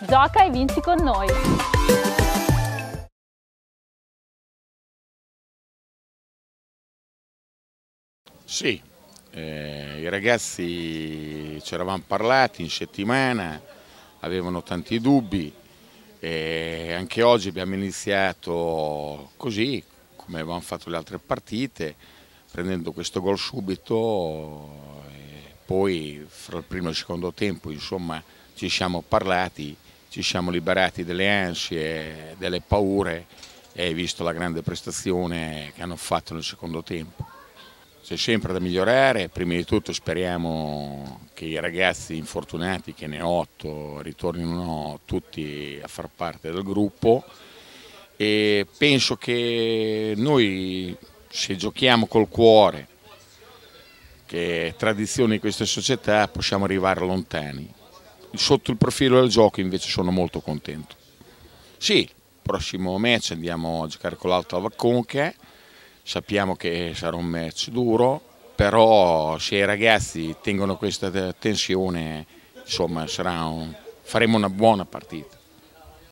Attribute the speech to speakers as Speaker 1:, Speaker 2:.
Speaker 1: Gioca e vinci con noi! Sì, eh, i ragazzi ci eravamo parlati in settimana, avevano tanti dubbi e anche oggi abbiamo iniziato così, come avevamo fatto le altre partite, prendendo questo gol subito poi fra il primo e il secondo tempo insomma ci siamo parlati ci siamo liberati delle ansie, delle paure e hai visto la grande prestazione che hanno fatto nel secondo tempo. C'è sempre da migliorare, prima di tutto speriamo che i ragazzi infortunati, che ne ho otto, ritornino tutti a far parte del gruppo e penso che noi se giochiamo col cuore, che è tradizione di questa società, possiamo arrivare lontani sotto il profilo del gioco invece sono molto contento. Sì, prossimo match andiamo a giocare con l'Alto Vacconche, sappiamo che sarà un match duro, però se i ragazzi tengono questa tensione insomma, un... faremo una buona partita.